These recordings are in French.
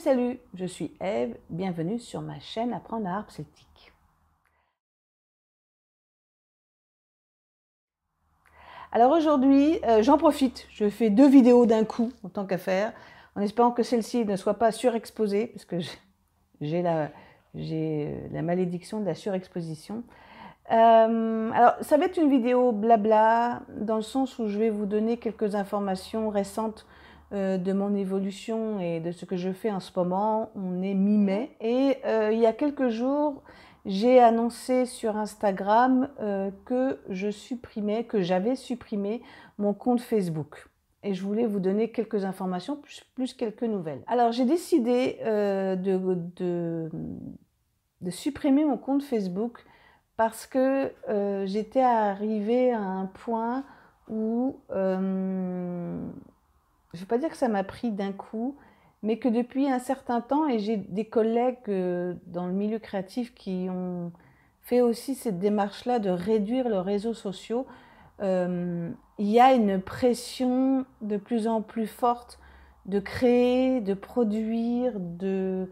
Salut, je suis Eve, bienvenue sur ma chaîne Apprendre l'art harpe celtique. Alors aujourd'hui, euh, j'en profite, je fais deux vidéos d'un coup en tant qu'affaire, en espérant que celle-ci ne soit pas surexposée, parce que j'ai euh, la, malédiction de la surexposition. Euh, alors, ça va être une vidéo blabla, dans le sens où je vais vous donner quelques informations récentes euh, de mon évolution et de ce que je fais en ce moment. On est mi-mai. Et euh, il y a quelques jours, j'ai annoncé sur Instagram euh, que je supprimais, que j'avais supprimé mon compte Facebook. Et je voulais vous donner quelques informations, plus, quelques nouvelles. Alors j'ai décidé de, de, de, supprimer mon compte Facebook parce que j'étais arrivée à un point où je ne veux pas dire que ça m'a pris d'un coup, mais que depuis un certain temps, et j'ai des collègues euh, dans le milieu créatif qui ont fait aussi cette démarche-là de réduire leurs réseaux sociaux, euh, il y a une pression de plus en plus forte de créer, de produire, de,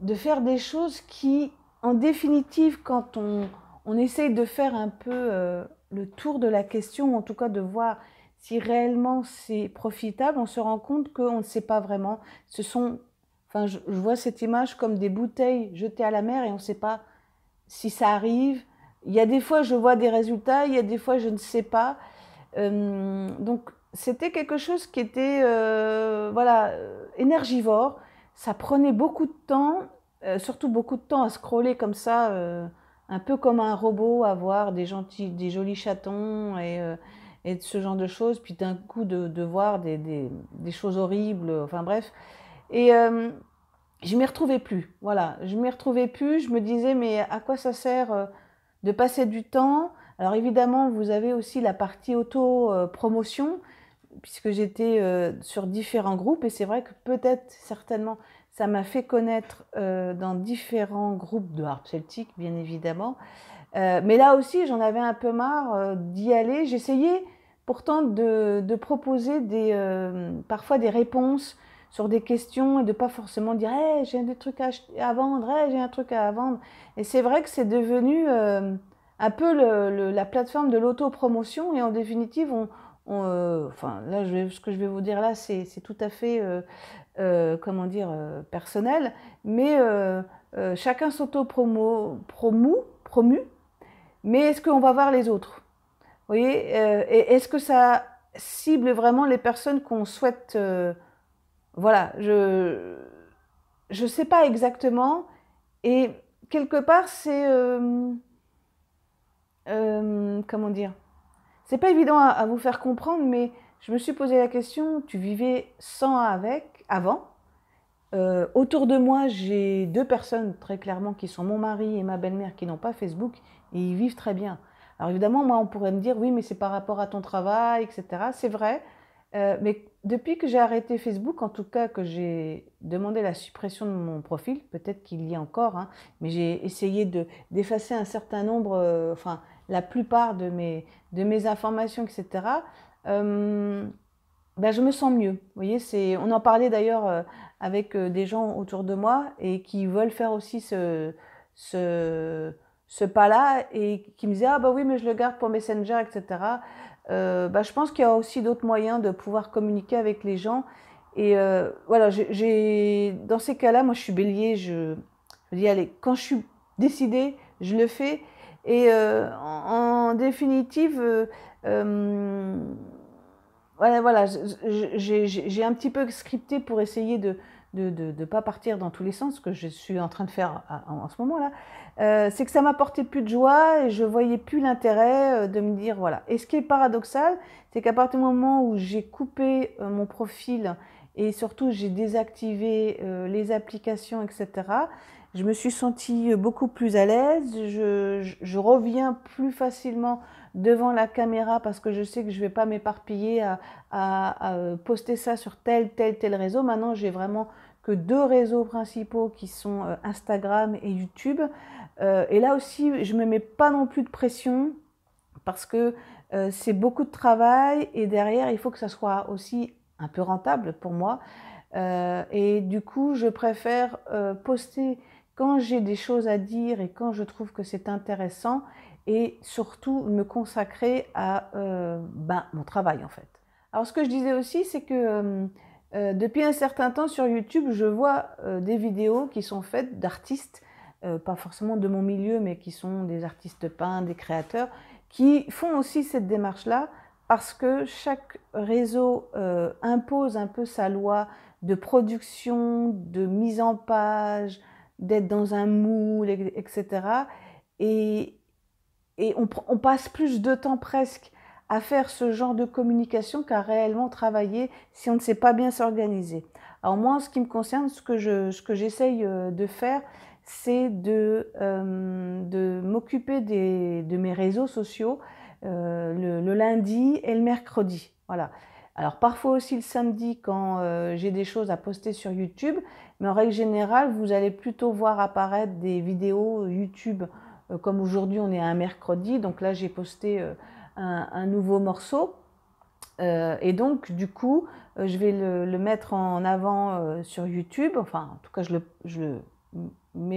de faire des choses qui, en définitive, quand on, on essaye de faire un peu euh, le tour de la question, en tout cas de voir si réellement c'est profitable, on se rend compte qu'on ne sait pas vraiment. Ce sont, enfin, je, vois cette image comme des bouteilles jetées à la mer et on ne sait pas si ça arrive. Il y a des fois, je vois des résultats, il y a des fois, je ne sais pas. Euh, donc, c'était quelque chose qui était, euh, voilà, euh, énergivore. Ça prenait beaucoup de temps, surtout beaucoup de temps à scroller comme ça, un peu comme un robot, à voir des gentils, des jolis chatons et et de ce genre de choses, puis d'un coup de, de voir des, des, choses horribles, enfin bref. Et euh, je m'y retrouvais plus, voilà, je m'y retrouvais plus, je me disais mais à quoi ça sert euh, de passer du temps Alors évidemment, vous avez aussi la partie auto-promotion, puisque j'étais euh, sur différents groupes, et c'est vrai que peut-être, certainement, ça m'a fait connaître dans différents groupes de harpe celtique, bien évidemment. Euh, mais là aussi, j'en avais un peu marre euh, d'y aller. J'essayais pourtant de, proposer euh, parfois des réponses sur des questions et de pas forcément dire eh, j'ai des trucs à, vendre, eh, j'ai un truc à vendre. Et c'est vrai que c'est devenu un peu la plateforme de l'autopromotion et en définitive, enfin là ce que je vais vous dire là c'est tout à fait comment dire personnel mais chacun s'auto promo promu mais est-ce qu'on va voir les autres Vous voyez euh, Et est-ce que ça cible vraiment les personnes qu'on souhaite euh, Voilà, je je sais pas exactement. Et quelque part, c'est euh, comment dire C'est pas évident à, vous faire comprendre, mais je me suis posé la question. Tu vivais sans avec avant. autour de moi, j'ai deux personnes très clairement qui sont mon mari et ma belle-mère qui n'ont pas Facebook et ils vivent très bien. Alors évidemment, moi, on pourrait me dire, oui, mais c'est par rapport à ton travail, etc. C'est vrai, euh, mais depuis que j'ai arrêté Facebook, en tout cas que j'ai demandé la suppression de mon profil, peut-être qu'il y a encore, hein, mais j'ai essayé de, d'effacer un certain nombre, euh, enfin la plupart de mes, de mes informations, etc. Euh, ben, je me sens mieux. Vous voyez, c'est, on en parlait d'ailleurs avec des gens autour de moi et qui veulent faire aussi ce, ce ce pas-là et qui me disait ah bah oui mais je le garde pour Messenger etc. Euh, bah, je pense qu'il y a aussi d'autres moyens de pouvoir communiquer avec les gens et euh, voilà j'ai dans ces cas-là moi je suis Bélier je, je dis allez quand je suis décidée je le fais et euh, en, définitive voilà voilà j'ai un petit peu scripté pour essayer de de ne pas partir dans tous les sens, que je suis en train de faire en, ce moment-là, euh, c'est que ça m'apportait plus de joie et je voyais plus l'intérêt euh, de me dire voilà. Et ce qui est paradoxal, c'est qu'à partir du moment où j'ai coupé euh, mon profil et surtout j'ai désactivé les applications, etc., je me suis sentie beaucoup plus à l'aise, je reviens plus facilement devant la caméra parce que je sais que je ne vais pas m'éparpiller à, euh, poster ça sur tel, tel, tel réseau. Maintenant, j'ai vraiment que deux réseaux principaux qui sont euh, Instagram et YouTube. Euh, et là aussi, je ne me mets pas non plus de pression parce que c'est beaucoup de travail et derrière, il faut que ça soit aussi un peu rentable pour moi. et du coup, je préfère poster quand j'ai des choses à dire et quand je trouve que c'est intéressant et surtout me consacrer à euh, ben, mon travail en fait. Alors ce que je disais aussi, c'est que euh, euh, depuis un certain temps sur YouTube, je vois des vidéos qui sont faites d'artistes, pas forcément de mon milieu, mais qui sont des artistes peints, des créateurs, qui font aussi cette démarche-là parce que chaque réseau impose un peu sa loi de production, de mise en page, d'être dans un moule, etc. Et, et on, passe plus de temps presque à faire ce genre de communication qu'à réellement travailler si on ne sait pas bien s'organiser. Alors moi, en ce qui me concerne, ce que, je, ce que j'essaye euh, de faire, c'est de, euh, m'occuper de mes réseaux sociaux euh, le, lundi et le mercredi. Alors parfois aussi le samedi quand j'ai des choses à poster sur YouTube, mais en règle générale, vous allez plutôt voir apparaître des vidéos YouTube euh, comme aujourd'hui, on est à un mercredi, donc là, j'ai posté euh, un, nouveau morceau. Euh, et donc, du coup, je vais le, mettre en avant sur YouTube. Enfin, en tout cas, je le, je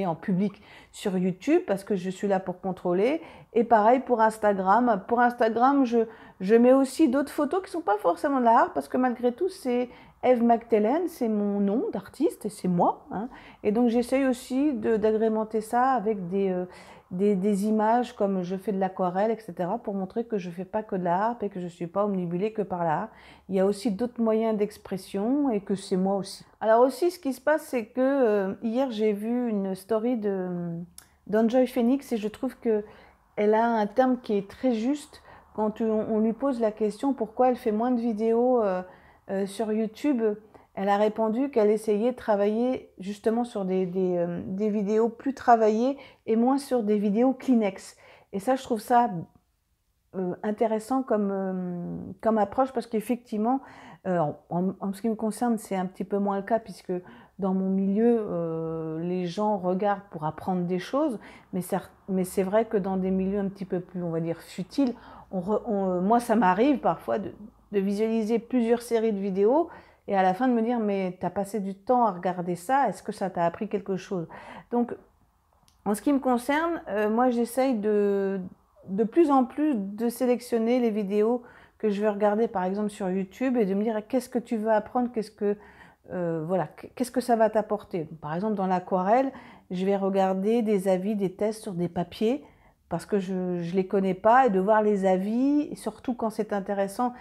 en public sur YouTube parce que je suis là pour contrôler. Et pareil pour Instagram. Pour Instagram, je, je mets aussi d'autres photos qui ne sont pas forcément de l'art parce que malgré tout, c'est Eve McTellen, c'est mon nom d'artiste et c'est moi. Hein. Et donc j'essaye aussi d'agrémenter ça avec des, des, images comme je fais de l'aquarelle, etc., pour montrer que je ne fais pas que de l'art et que je ne suis pas omnibulée que par là Il y a aussi d'autres moyens d'expression et que c'est moi aussi. Alors aussi, ce qui se passe, c'est que euh, hier, j'ai vu une story d'Enjoy Phoenix et je trouve que elle a un terme qui est très juste quand on, lui pose la question pourquoi elle fait moins de vidéos euh, euh, sur YouTube elle a répondu qu'elle essayait de travailler justement sur euh, des, vidéos plus travaillées et moins sur des vidéos Kleenex. Et ça, je trouve ça euh, intéressant euh, comme, approche parce qu'effectivement, en, ce qui me concerne, c'est un petit peu moins le cas puisque dans mon milieu, les gens regardent pour apprendre des choses, mais, c'est vrai que dans des milieux un petit peu plus, on va dire, futiles, moi, ça m'arrive parfois de visualiser plusieurs séries de vidéos et à la fin de me dire mais tu as passé du temps à regarder ça, est-ce que ça t'a appris quelque chose Donc en ce qui me concerne, euh, moi j'essaye de, de plus en plus de sélectionner les vidéos que je veux regarder par exemple sur YouTube et de me dire qu'est-ce que tu veux apprendre, qu'est-ce que euh, voilà, qu'est-ce que ça va t'apporter Par exemple, dans l'aquarelle, je vais regarder des avis, des tests sur des papiers parce que je ne les connais pas et de voir les avis, surtout quand c'est intéressant,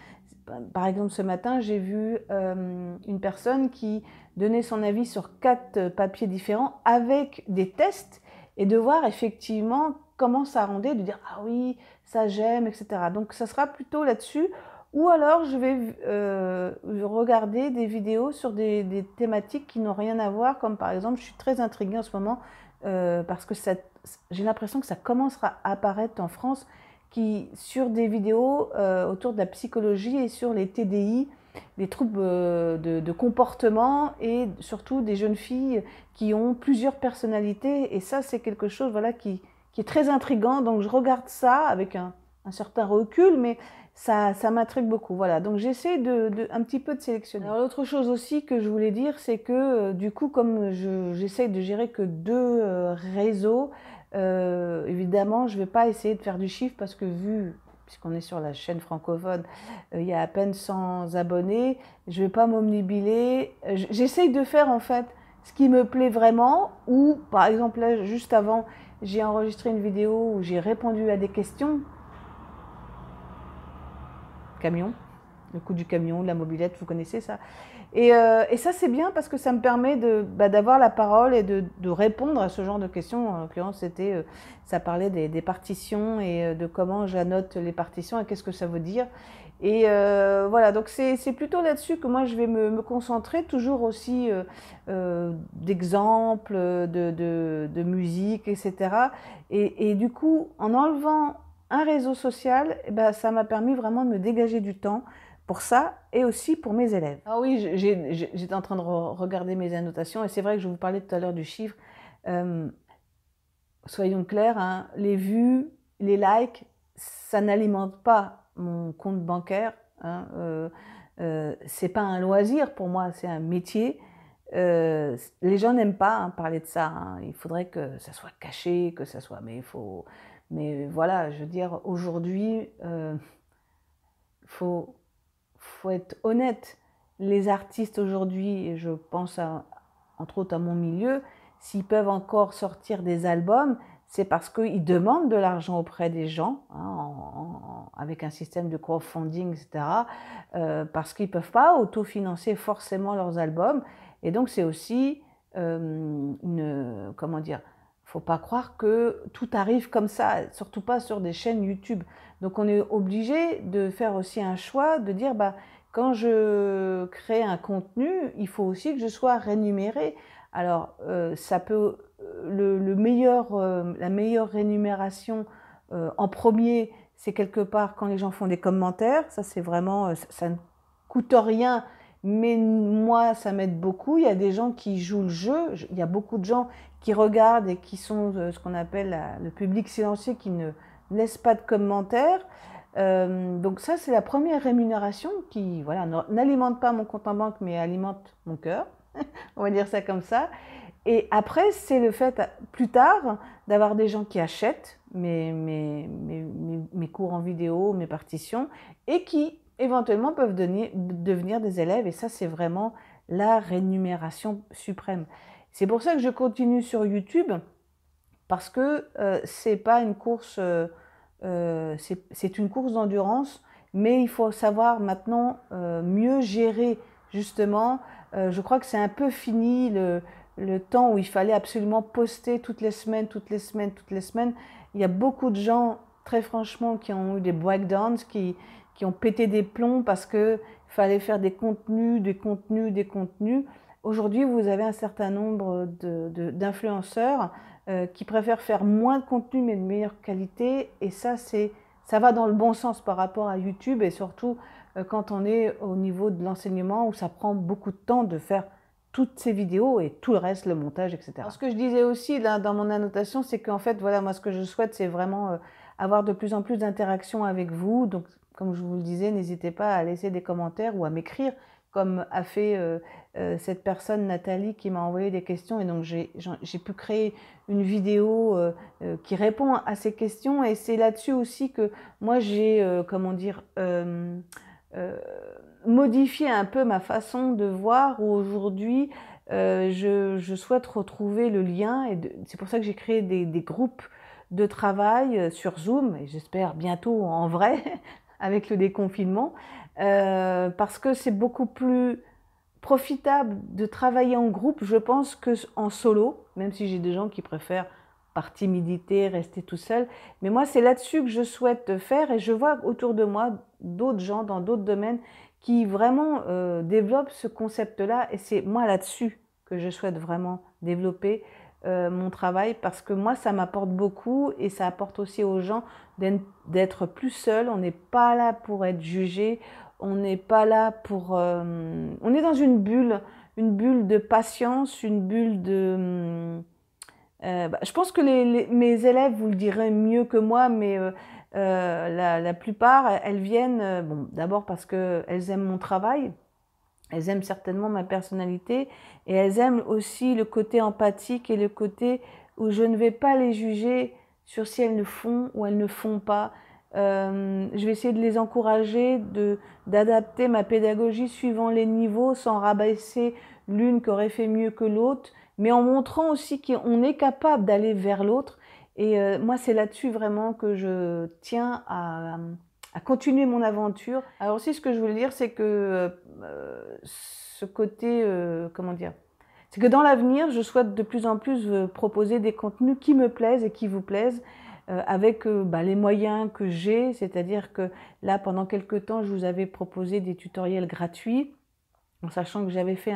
par exemple, ce matin, j'ai vu euh, une personne qui donnait son avis sur quatre papiers différents avec des tests et de voir effectivement comment ça rendait, de dire ah oui, ça j'aime, etc. Donc ça sera plutôt là-dessus. Ou alors je vais euh, regarder des vidéos sur des, thématiques qui n'ont rien à voir, comme par exemple, je suis très intriguée en ce moment euh, parce que j'ai l'impression que ça commencera à apparaître en France qui, sur des vidéos euh, autour de la psychologie et sur les TDI, les troubles euh, de, comportement et surtout des jeunes filles qui ont plusieurs personnalités. Et ça, c'est quelque chose voilà, qui, qui est très intrigant. Donc je regarde ça avec un, un certain recul, mais ça, ça m'intrigue beaucoup. Voilà, donc j'essaie de, de, un petit peu de sélectionner. Alors l'autre chose aussi que je voulais dire, c'est que euh, du coup, comme j'essaie de gérer que deux réseaux, euh, évidemment, je ne vais pas essayer de faire du chiffre parce que vu, puisqu'on est sur la chaîne francophone, euh, il y a à peine 100 abonnés, je ne vais pas m'omnibiler. J'essaye de faire en fait ce qui me plaît vraiment ou par exemple juste avant, j'ai enregistré une vidéo où j'ai répondu à des questions. Camion, le coup du camion, la mobilette, vous connaissez ça. Euh, et, ça, c'est bien parce que ça me permet bah, d'avoir la parole et de, répondre à ce genre de questions. En l'occurrence, euh, ça parlait des, partitions et euh, de comment j'annote les partitions et qu'est-ce que ça veut dire. Et voilà, donc c'est, plutôt là-dessus que moi je vais me, concentrer, toujours aussi d'exemples, de, musique, etc. Et, du coup, en enlevant un réseau social, eh ben, ça m'a permis vraiment de me dégager du temps, pour ça et aussi pour mes élèves. Ah oui, j'étais en train de regarder mes annotations et c'est vrai que je vous parlais tout à l'heure du chiffre. Euh, soyons clairs, hein, les vues, les likes, ça n'alimente pas mon compte bancaire. Hein, euh, euh c'est pas un loisir pour moi, c'est un métier. Euh, les gens n'aiment pas hein, parler de ça. Hein. Il faudrait que ça soit caché, que ça soit. Mais il faut. Mais voilà, je veux dire, aujourd'hui, il faut faut être honnête. Les artistes aujourd'hui, et je pense entre autres à mon milieu, s'ils peuvent encore sortir des albums, c'est parce qu'ils demandent de l'argent auprès des gens, hein, avec un système de crowdfunding, etc., euh, parce qu'ils ne peuvent pas autofinancer forcément leurs albums. Et donc c'est aussi euh, une, comment dire, faut pas croire que tout arrive comme ça, surtout pas sur des chaînes YouTube. Donc on est obligé de faire aussi un choix, de dire bah quand je crée un contenu, il faut aussi que je sois rémunéré. Alors euh, ça peut le, meilleur, euh, la meilleure rémunération euh, en premier, c'est quelque part quand les gens font des commentaires. Ça c'est vraiment ça ne coûte rien mais moi, ça m'aide beaucoup. Il y a des gens qui jouent le jeu. Il y a beaucoup de gens qui regardent et qui sont euh, ce qu'on appelle le public silencieux, qui ne laisse pas de commentaires. Euh, donc ça, c'est la première rémunération qui, voilà, n'alimente pas mon compte en banque, mais alimente mon cœur. On va dire ça comme ça. Et après, c'est le fait, euh, plus tard, d'avoir des gens qui achètent mes, mes, cours en vidéo, mes partitions, et qui éventuellement peuvent devenir des élèves et ça c'est vraiment la rémunération suprême. C'est pour ça que je continue sur YouTube parce que euh, c'est pas une course, euh, euh, c'est une course d'endurance, mais il faut savoir maintenant mieux gérer justement. je crois que c'est un peu fini le, le temps où il fallait absolument poster toutes les semaines, toutes les semaines, toutes les semaines. Il y a beaucoup de gens, très franchement, qui ont eu des breakdowns, qui, qui ont pété des plombs parce qu'il fallait faire des contenus, des contenus, des contenus. Aujourd'hui, vous avez un certain nombre d'influenceurs euh, qui préfèrent faire moins de contenu mais de meilleure qualité. Et ça, ça va dans le bon sens par rapport à YouTube et surtout euh, quand on est au niveau de l'enseignement où ça prend beaucoup de temps de faire toutes ces vidéos et tout le reste, le montage, etc. ce que je disais aussi là, dans mon annotation, c'est qu'en fait, voilà, moi, ce que je souhaite, c'est vraiment euh, avoir de plus en plus d'interactions avec vous. Donc, comme je vous le disais, n'hésitez pas à laisser des commentaires ou à m'écrire, comme a fait euh, euh, cette personne, Nathalie, qui m'a envoyé des questions. Et donc, j'ai pu créer une vidéo euh, qui répond à ces questions. Et c'est là-dessus aussi que moi, j'ai, comment dire, modifié un peu ma façon de voir aujourd'hui. Je, souhaite retrouver le lien et c'est pour ça que j'ai créé des, des groupes de travail sur Zoom, et j'espère bientôt en vrai, avec le déconfinement, euh, parce que c'est beaucoup plus profitable de travailler en groupe, je pense, que en solo, même si j'ai des gens qui préfèrent par timidité rester tout seul. Mais moi, c'est là-dessus que je souhaite faire et je vois autour de moi d'autres gens dans d'autres domaines qui vraiment euh, développent ce concept-là et c'est moi là-dessus que je souhaite vraiment développer euh, mon travail parce que moi, ça m'apporte beaucoup et ça apporte aussi aux gens d'être plus seul. On n'est pas là pour être jugé. On n'est pas là pour. Euh, on est dans une bulle, une bulle de patience, une bulle de. Euh, bah, je pense que mes élèves vous le diraient mieux que moi, mais euh, la, plupart, elles viennent, bon, d'abord parce qu'elles aiment mon travail, elles aiment certainement ma personnalité, et elles aiment aussi le côté empathique et le côté où je ne vais pas les juger sur si elles le font ou elles ne font pas. Euh, je vais essayer de les encourager, d'adapter ma pédagogie suivant les niveaux, sans rabaisser l'une qui aurait fait mieux que l'autre, mais en montrant aussi qu'on est capable d'aller vers l'autre. Et euh, moi, c'est là-dessus vraiment que je tiens à, continuer mon aventure. Alors si ce que je voulais dire, c'est que euh, ce côté, comment dire, c'est que dans l'avenir, je souhaite de plus en plus euh, proposer des contenus qui me plaisent et qui vous plaisent euh, avec euh, bah, les moyens que j'ai, c'est-à-dire que là, pendant quelques temps, je vous avais proposé des tutoriels gratuits, en sachant que j'avais fait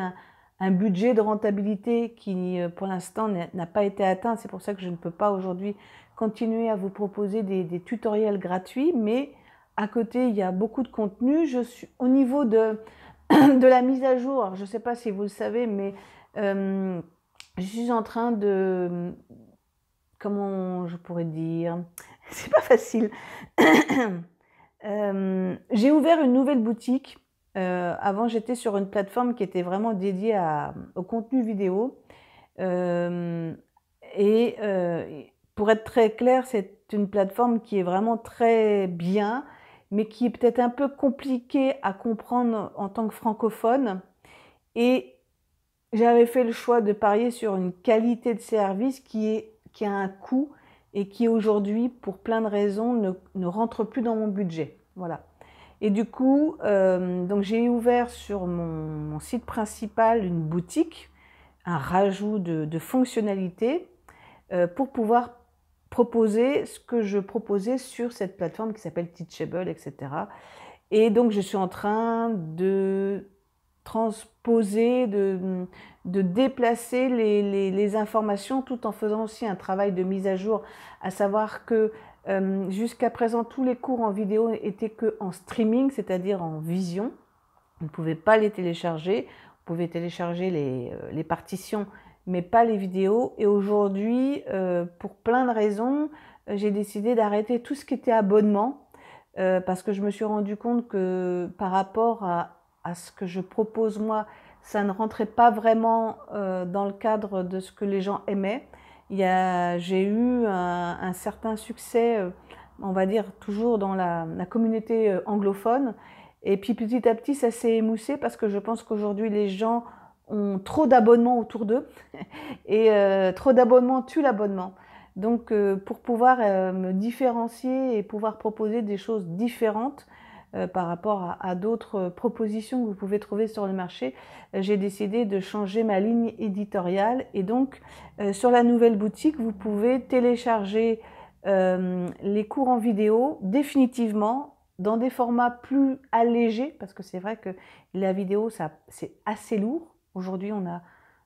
un, budget de rentabilité qui, pour l'instant, n'a pas été atteint. C'est pour ça que je ne peux pas aujourd'hui continuer à vous proposer des, tutoriels gratuits, mais à côté, il y a beaucoup de contenus, Je suis, au niveau de, de la mise à jour, je ne sais pas si vous le savez, mais euh, je suis en train de... Comment je pourrais dire C'est pas facile. Euh, j'ai ouvert une nouvelle boutique. Euh, avant, j'étais sur une plateforme qui était vraiment dédiée au contenu vidéo. et pour être très clair, c'est une plateforme qui est vraiment très bien, mais qui est peut-être un peu compliquée à comprendre en tant que francophone. Et j'avais fait le choix de parier sur une qualité de service qui, est, qui a un coût et qui aujourd'hui, pour plein de raisons, ne, ne, rentre plus dans mon budget. Voilà. Et du coup, euh, donc j'ai ouvert sur mon, site principal une boutique, un rajout de, fonctionnalités euh, pour pouvoir proposer ce que je proposais sur cette plateforme qui s'appelle Teachable, etc. Et donc je suis en train de transposer, de, déplacer les, informations tout en faisant aussi un travail de mise à jour, à savoir que euh, jusqu'à présent tous les cours en vidéo étaient que en streaming, c'est-à-dire en vision. On ne pouvez pas les télécharger, On pouvait télécharger euh, les, partitions, mais pas les vidéos. Et aujourd'hui, euh, pour plein de raisons, j'ai décidé d'arrêter tout ce qui était abonnement. parce que je me suis rendu compte que par rapport à à ce que je propose moi, ça ne rentrait pas vraiment euh, dans le cadre de ce que les gens aimaient. J'ai eu un, certain succès, euh, on va dire, toujours dans la, communauté euh, anglophone. Et puis petit à petit, ça s'est émoussé parce que je pense qu'aujourd'hui, les gens ont trop d'abonnements autour d'eux. Et trop d'abonnements tue l'abonnement. Donc pour pouvoir me différencier et pouvoir proposer des choses différentes, euh, par rapport à, d'autres propositions que vous pouvez trouver sur le marché, euh, j'ai décidé de changer ma ligne éditoriale. Et donc, euh, sur la nouvelle boutique, vous pouvez télécharger les cours en vidéo définitivement dans des formats plus allégés, parce que c'est vrai que la vidéo, c'est assez lourd. Aujourd'hui, on a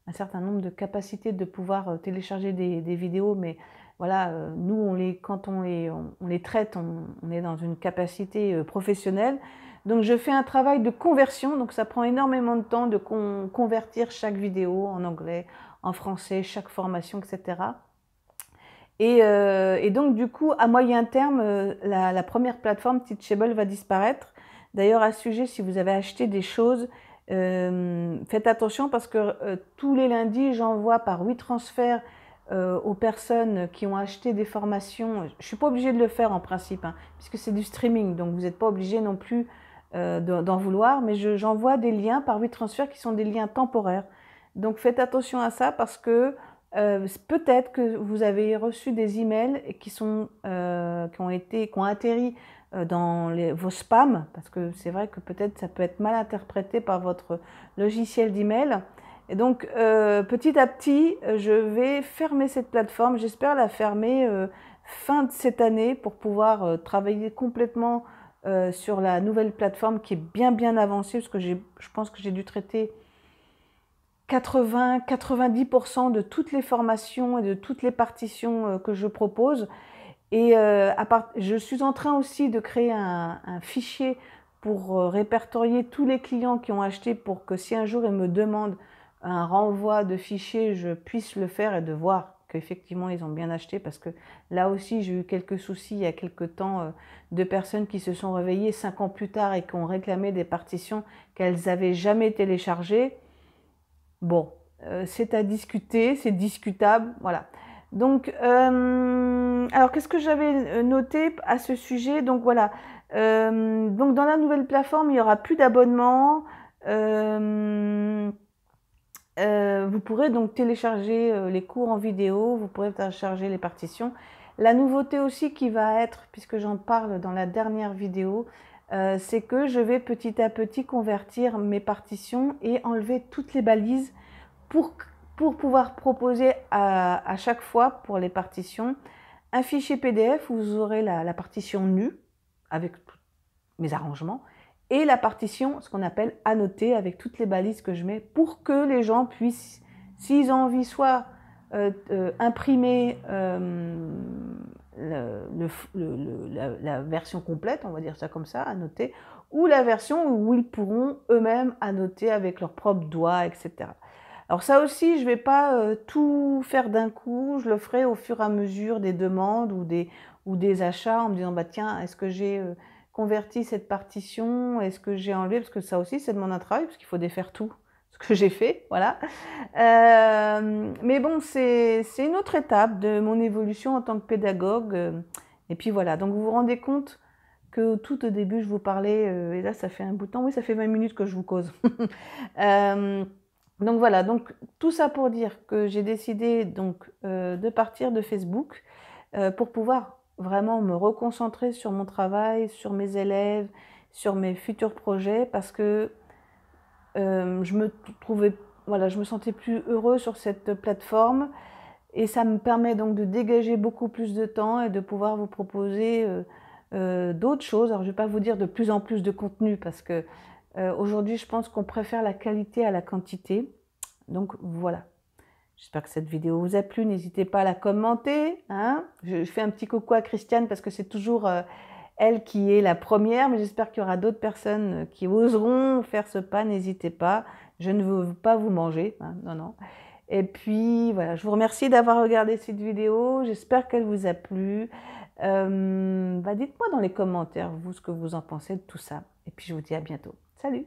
un certain nombre de capacités de pouvoir télécharger des vidéos, mais voilà, euh, nous, les, quand on les, traite, on, est dans une capacité euh, professionnelle. Donc, je fais un travail de conversion. Donc, ça prend énormément de temps de convertir chaque vidéo en anglais, en français, chaque formation, etc. Euh, et, donc, du coup, à moyen terme, la, première plateforme Teachable va disparaître. D'ailleurs, à ce sujet, si vous avez acheté des choses, faites attention parce que tous les lundis, j'envoie par 8 transferts euh, aux personnes qui ont acheté des formations. Je ne suis pas obligée de le faire en principe, hein, puisque c'est du streaming, donc vous n'êtes pas obligé non plus euh, d'en vouloir, mais j'envoie des liens par WeTransfer qui sont des liens temporaires. Donc faites attention à ça parce que euh, peut-être que vous avez reçu des emails qui, qui, ont, été, qui ont atterri dans vos spams, parce que c'est vrai que peut-être ça peut être mal interprété par votre logiciel d'email. Et donc, euh, petit à petit, euh, je vais fermer cette plateforme. J'espère la fermer euh, fin de cette année pour pouvoir travailler complètement sur la nouvelle plateforme qui est bien, bien avancée, parce que je pense que j'ai dû traiter 80-90% de toutes les formations et de toutes les partitions que je propose. Et je suis en train aussi de créer un fichier pour répertorier tous les clients qui ont acheté pour que si un jour ils me demandent un renvoi de fichiers, je puisse le faire et de voir qu'effectivement ils ont bien acheté parce que là aussi j'ai eu quelques soucis il y a quelques temps euh, de personnes qui se sont réveillées cinq ans plus tard et qui ont réclamé des partitions qu'elles avaient jamais téléchargées. Bon, euh, c'est à discuter, c'est discutable, voilà. Donc, euh, alors qu'est-ce que j'avais noté à ce sujet Donc voilà, donc dans la nouvelle plateforme, il n'y aura plus d'abonnement. Euh, vous pourrez donc télécharger euh, les cours en vidéo, vous pourrez télécharger les partitions. La nouveauté aussi qui va être, puisque j'en parle dans la dernière vidéo, euh, c'est que je vais petit à petit convertir mes partitions et enlever toutes les balises pour, pouvoir proposer à, chaque fois pour les partitions un fichier PDF où vous aurez la, partition nue avec mes arrangements et la partition, ce qu'on appelle annoter avec toutes les balises que je mets, pour que les gens puissent, s'ils ont envie, soit euh, euh, imprimer euh, la, version complète, on va dire ça comme ça, annoter, ou la version où ils pourront eux-mêmes annoter avec leurs propres doigts, etc. Alors ça aussi, je ne vais pas tout faire d'un coup, je le ferai au fur et à mesure des demandes ou des, ou des achats en me disant, bah tiens, est-ce que j'ai converti cette partition Est-ce que j'ai enlevé Parce que ça aussi, c'est de mon travail, parce qu'il faut défaire tout ce que j'ai fait, voilà. Euh, mais bon, c'est une autre étape de mon évolution en tant que pédagogue. Euh, et puis voilà, donc vous vous rendez compte que tout au début, je vous parlais, euh, et là, ça fait un bout de temps, oui, ça fait 20 minutes que je vous cause. donc voilà, donc tout ça pour dire que j'ai décidé donc de partir de Facebook pour pouvoir vraiment me reconcentrer sur mon travail, sur mes élèves, sur mes futurs projets parce que euh, je me trouvais, voilà, je me sentais plus heureux sur cette plateforme et ça me permet donc de dégager beaucoup plus de temps et de pouvoir vous proposer euh, euh, d'autres choses. Alors je ne vais pas vous dire de plus en plus de contenu parce que aujourd'hui je pense qu'on préfère la qualité à la quantité. Donc voilà. J'espère que cette vidéo vous a plu. N'hésitez pas à la commenter. Hein. je fais un petit coucou à Christiane parce que c'est toujours euh, elle qui est la première, mais j'espère qu'il y aura d'autres personnes euh, qui oseront faire ce pas. N'hésitez pas. Je ne veux pas vous manger. Hein. non, non. Et puis voilà, je vous remercie d'avoir regardé cette vidéo. J'espère qu'elle vous a plu. Euh, bah, dites-moi dans les commentaires, vous, ce que vous en pensez de tout ça. Et puis je vous dis à bientôt. Salut